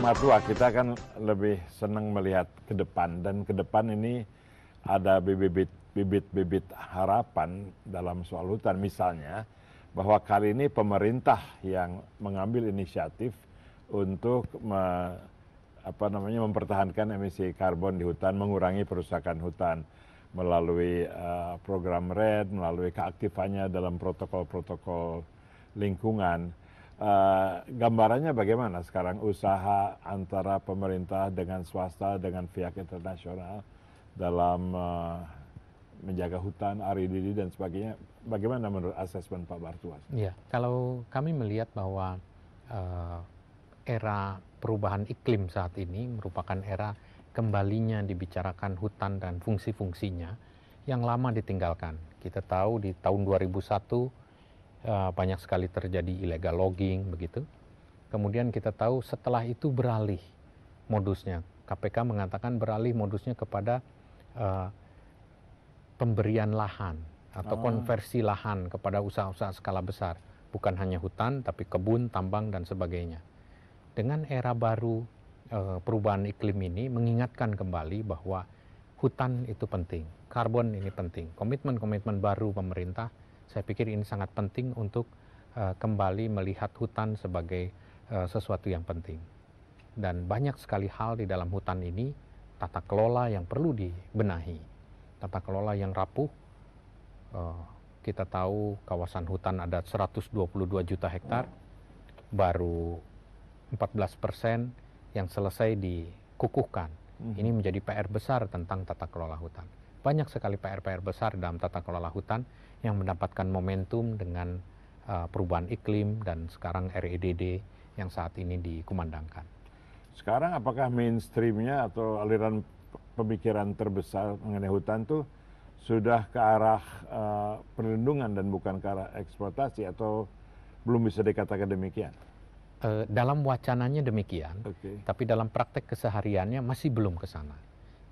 tua kita kan lebih senang melihat ke depan dan ke depan ini ada bibit-bibit harapan dalam soal hutan misalnya bahwa kali ini pemerintah yang mengambil inisiatif untuk me, apa namanya mempertahankan emisi karbon di hutan, mengurangi perusakan hutan melalui uh, program RED, melalui keaktifannya dalam protokol-protokol lingkungan Eh, gambarannya bagaimana sekarang usaha antara pemerintah dengan swasta dengan pihak internasional dalam uh, menjaga hutan, ari dan sebagainya. Bagaimana menurut asesmen Pak Bartuas? Ya, kalau kami melihat bahwa uh, era perubahan iklim saat ini merupakan era kembalinya dibicarakan hutan dan fungsi-fungsinya yang lama ditinggalkan. Kita tahu di tahun 2001 Eh, banyak sekali terjadi illegal logging begitu. Kemudian kita tahu setelah itu beralih modusnya. KPK mengatakan beralih modusnya kepada uh, pemberian lahan atau oh. konversi lahan kepada usaha-usaha skala besar, bukan hanya hutan tapi kebun, tambang dan sebagainya. Dengan era baru uh, perubahan iklim ini mengingatkan kembali bahwa hutan itu penting, karbon ini penting. Komitmen-komitmen baru pemerintah saya pikir ini sangat penting untuk uh, kembali melihat hutan sebagai uh, sesuatu yang penting. Dan banyak sekali hal di dalam hutan ini, tata kelola yang perlu dibenahi, tata kelola yang rapuh. Uh, kita tahu kawasan hutan ada 122 juta hektar, baru 14 persen yang selesai dikukuhkan. Hmm. Ini menjadi PR besar tentang tata kelola hutan banyak sekali PR-PR besar dalam tata kelola hutan yang mendapatkan momentum dengan uh, perubahan iklim dan sekarang REDD yang saat ini dikumandangkan. Sekarang apakah mainstreamnya atau aliran pemikiran terbesar mengenai hutan tuh sudah ke arah uh, perlindungan dan bukan ke arah eksploitasi atau belum bisa dikatakan demikian? Uh, dalam wacananya demikian, okay. tapi dalam praktek kesehariannya masih belum ke sana.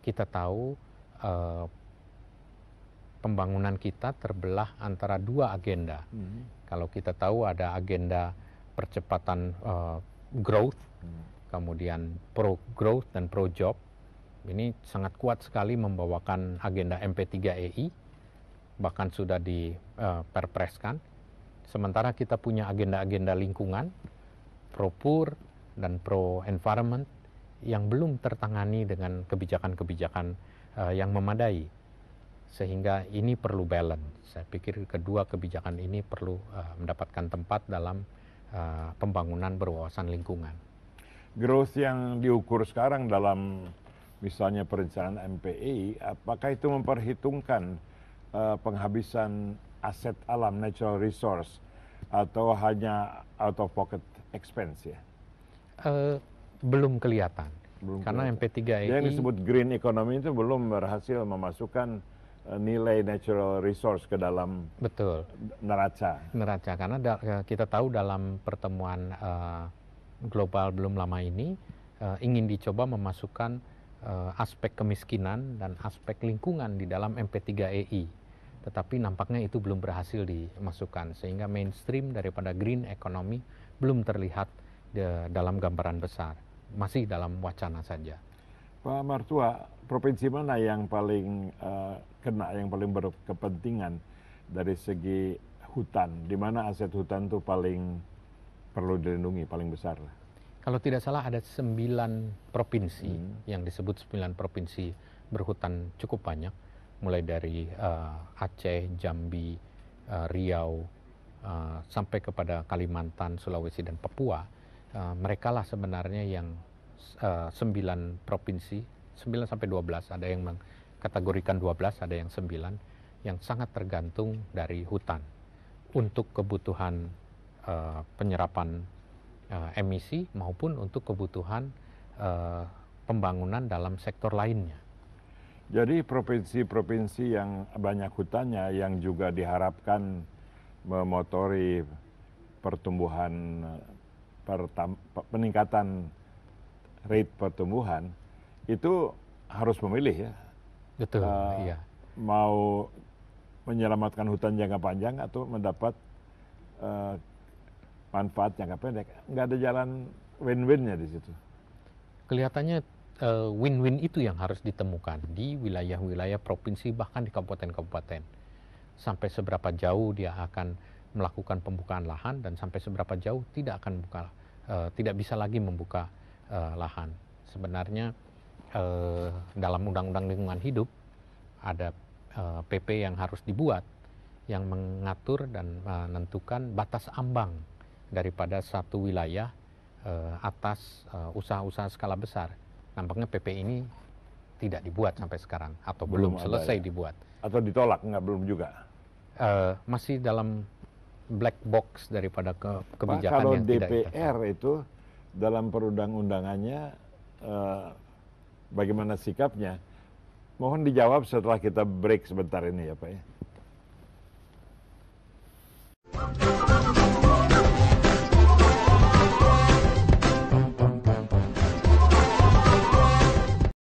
Kita tahu uh, pembangunan kita terbelah antara dua agenda. Hmm. Kalau kita tahu ada agenda percepatan uh, growth, hmm. kemudian pro growth dan pro job. Ini sangat kuat sekali membawakan agenda MP3EI bahkan sudah diperpreskan. Eh, uh, Sementara kita punya agenda-agenda lingkungan, pro poor dan pro environment yang belum tertangani dengan kebijakan-kebijakan uh, yang memadai sehingga ini perlu balance. Saya pikir kedua kebijakan ini perlu uh, mendapatkan tempat dalam uh, pembangunan berwawasan lingkungan. Growth yang diukur sekarang dalam misalnya perencanaan MPI, apakah itu memperhitungkan uh, penghabisan aset alam natural resource atau hanya out of pocket expense ya? Uh, belum kelihatan. Belum Karena MP3 ini yang disebut green economy itu belum berhasil memasukkan Eh, nilai natural resource ke dalam betul neraca neraca karena da, ya, kita tahu dalam pertemuan uh, global belum lama ini uh, ingin dicoba memasukkan uh, aspek kemiskinan dan aspek lingkungan di dalam MP3EI tetapi nampaknya itu belum berhasil dimasukkan sehingga mainstream daripada green economy belum terlihat dalam gambaran besar masih dalam wacana saja Pak Martua, provinsi mana yang paling uh, kena, yang paling berkepentingan dari segi hutan? Di mana aset hutan itu paling perlu dilindungi, paling besar? Kalau tidak salah ada sembilan provinsi hmm. yang disebut sembilan provinsi berhutan cukup banyak, mulai dari uh, Aceh, Jambi, uh, Riau, uh, sampai kepada Kalimantan, Sulawesi dan Papua. Uh, lah sebenarnya yang Eh, sembilan 9 provinsi, 9 sampai 12, ada yang mengkategorikan 12, ada yang 9, yang sangat tergantung dari hutan untuk kebutuhan uh, penyerapan uh, emisi maupun untuk kebutuhan uh, pembangunan dalam sektor lainnya. Jadi provinsi-provinsi yang banyak hutannya yang juga diharapkan memotori pertumbuhan pertam, peningkatan rate pertumbuhan itu harus memilih ya. Betul. Uh, iya. Mau menyelamatkan hutan jangka panjang atau mendapat uh, manfaat jangka pendek, nggak ada jalan win-winnya di situ. Kelihatannya eh, win-win itu yang harus ditemukan di wilayah-wilayah provinsi bahkan di kabupaten-kabupaten. Sampai seberapa jauh dia akan melakukan pembukaan lahan dan sampai seberapa jauh tidak akan buka, uh, tidak bisa lagi membuka uh, lahan. Sebenarnya uh, dalam Undang-Undang Lingkungan Hidup ada uh, eh, PP yang harus dibuat yang mengatur dan menentukan batas ambang daripada satu wilayah uh, atas usaha-usaha skala besar. Nampaknya PP ini tidak dibuat sampai sekarang atau belum, belum selesai ya. dibuat atau ditolak nggak belum juga uh, masih dalam black box daripada ke, kebijakan Pak, kalau yang DPR tidak itu dalam perundang-undangannya eh, bagaimana sikapnya. Mohon dijawab setelah kita break sebentar ini ya Pak ya.